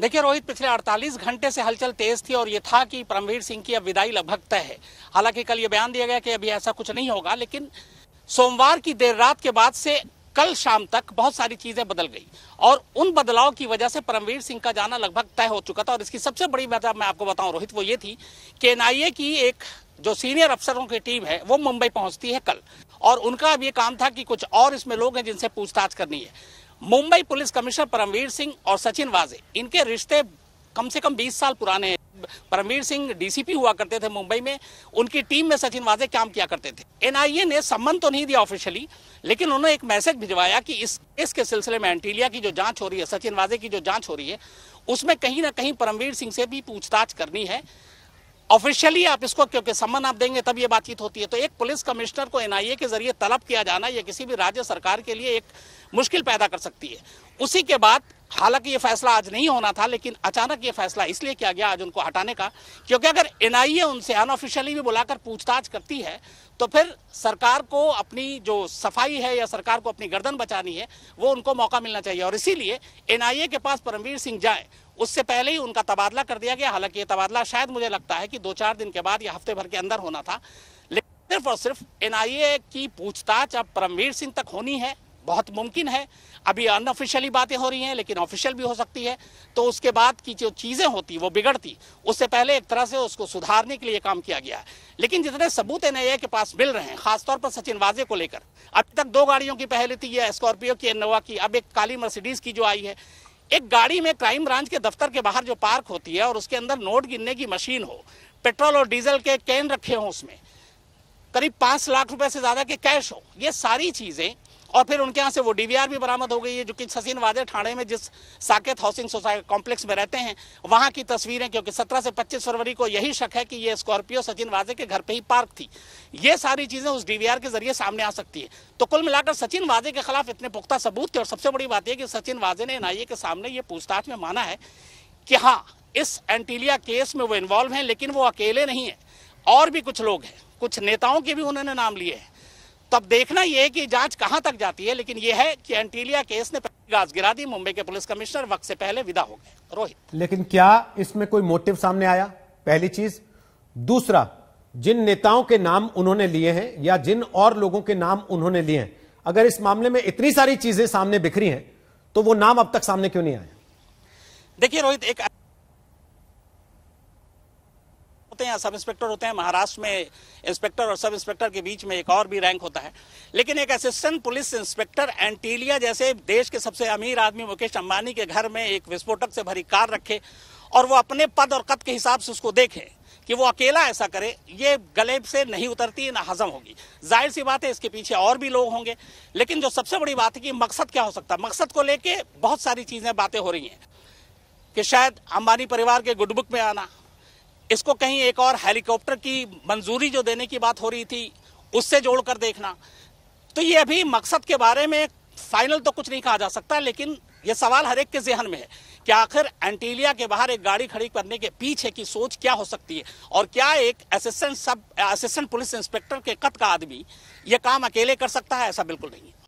देखिए रोहित पिछले 48 घंटे से हलचल तेज थी और ये था कि परमवीर सिंह की अब विदाई लगभग तय है हालांकि कल ये बयान दिया गया कि अभी ऐसा कुछ नहीं होगा लेकिन सोमवार की देर रात के बाद से कल शाम तक बहुत सारी चीजें बदल गई और उन बदलाव की वजह से परमवीर सिंह का जाना लगभग तय हो चुका था और इसकी सबसे बड़ी वजह मैं आपको बताऊं रोहित वो ये थी कि एनआईए की एक जो सीनियर अफसरों की टीम है वो मुंबई पहुंचती है कल और उनका अब ये काम था कि कुछ और इसमें लोग हैं जिनसे पूछताछ करनी है मुंबई पुलिस कमिश्नर परमवीर सिंह और सचिन वाजे इनके रिश्ते कम से कम 20 साल पुराने हैं परमवीर सिंह डीसीपी हुआ करते थे मुंबई में उनकी टीम में सचिन वाजे काम किया करते थे एनआईए ने सम्मन तो नहीं दिया ऑफिशियली लेकिन उन्होंने एक मैसेज भिजवाया कि इस केस के सिलसिले में एंटीलिया की जो जांच हो रही है सचिन वाजे की जो जांच हो रही है उसमें कहीं ना कहीं परमवीर सिंह से भी पूछताछ करनी है ऑफिशियली आप इसको क्योंकि सम्मन आप देंगे तब ये बातचीत होती है तो एक पुलिस कमिश्नर को एनआईए के जरिए तलब किया जाना यह किसी भी राज्य सरकार के लिए एक मुश्किल पैदा कर सकती है उसी के बाद हालांकि ये फैसला आज नहीं होना था लेकिन अचानक ये फैसला इसलिए किया गया आज उनको हटाने का क्योंकि अगर ए उनसे अनऑफिशियली भी बुलाकर पूछताछ करती है तो फिर सरकार को अपनी जो सफाई है या सरकार को अपनी गर्दन बचानी है वो उनको मौका मिलना चाहिए और इसीलिए ए के पास परमवीर सिंह जाए उससे पहले ही उनका तबादला कर दिया गया हालांकि ये तबादला शायद मुझे लगता है कि दो चार दिन के बाद या हफ्ते भर के अंदर होना था लेकिन सिर्फ और सिर्फ ए की पूछताछ अब परमवीर सिंह तक होनी है बहुत मुमकिन है अभी अनऑफिशियली बातें हो रही हैं लेकिन ऑफिशियल भी हो सकती है तो उसके बाद की जो चीज़ें होती वो बिगड़ती उससे पहले एक तरह से उसको सुधारने के लिए काम किया गया है लेकिन जितने सबूत एन के पास मिल रहे हैं खासतौर पर सचिन वाजे को लेकर अब तक दो गाड़ियों की पहले थी यह स्कॉर्पियो की इनोवा की अब एक काली मर्सिडीज़ की जो आई है एक गाड़ी में क्राइम ब्रांच के दफ्तर के बाहर जो पार्क होती है और उसके अंदर नोट गिनने की मशीन हो पेट्रोल और डीजल के कैन रखे हों उसमें करीब पाँच लाख रुपए से ज़्यादा के कैश हो ये सारी चीज़ें और फिर उनके यहाँ से वो डीवीआर भी बरामद हो गई है जो कि सचिन वादे ठाणे में जिस साकेत हाउसिंग सोसाइटी कॉम्प्लेक्स में रहते हैं वहाँ की तस्वीरें क्योंकि सत्रह से पच्चीस फरवरी को यही शक है कि ये स्कॉर्पियो सचिन वाजे के घर पर ही पार्क थी ये सारी चीज़ें उस डी के जरिए सामने आ सकती है तो कुल मिलाकर सचिन वाजे के खिलाफ इतने पुख्ता सबूत थे और सबसे बड़ी बात यह कि सचिन वाजे ने एनआईए के सामने ये पूछताछ में माना है कि हाँ इस एंटीलिया केस में वो इन्वॉल्व हैं लेकिन वो अकेले नहीं है और भी कुछ लोग हैं कुछ नेताओं के भी उन्होंने नाम लिए हैं तो अब देखना यह है कि जांच कहां तक जाती है लेकिन यह है कि एंटीलिया केस ने गाज गिरा दी मुंबई के पुलिस कमिश्नर वक्त से पहले विदा हो गए रोहित लेकिन क्या इसमें कोई मोटिव सामने आया पहली चीज दूसरा जिन नेताओं के नाम उन्होंने लिए हैं या जिन और लोगों के नाम उन्होंने लिए हैं अगर इस मामले में इतनी सारी चीजें सामने बिखरी हैं तो वो नाम अब तक सामने क्यों नहीं आए देखिए रोहित एक होते हैं या सब इंस्पेक्टर होते हैं महाराष्ट्र में इंस्पेक्टर और सब इंस्पेक्टर के बीच में एक और भी रैंक होता है लेकिन एक असिस्टेंट पुलिस इंस्पेक्टर एंटीलिया जैसे देश के सबसे अमीर आदमी मुकेश अंबानी के घर में एक विस्फोटक से भरी कार रखे और वो अपने पद और कद के हिसाब से उसको देखे कि वो अकेला ऐसा करे ये गले से नहीं उतरती ना हजम होगी जाहिर सी बात है इसके पीछे और भी लोग होंगे लेकिन जो सबसे बड़ी बात है कि मकसद क्या हो सकता है मकसद को लेके बहुत सारी चीज़ें बातें हो रही हैं कि शायद अंबानी परिवार के गुडबुक में आना इसको कहीं एक और हेलीकॉप्टर की मंजूरी जो देने की बात हो रही थी उससे जोड़कर देखना तो ये अभी मकसद के बारे में फाइनल तो कुछ नहीं कहा जा सकता लेकिन ये सवाल हर एक के जहन में है कि आखिर एंटीलिया के बाहर एक गाड़ी खड़ी करने के पीछे की सोच क्या हो सकती है और क्या एक assistant sub assistant police inspector के कत का आदमी ये काम अकेले कर सकता है ऐसा बिल्कुल नहीं है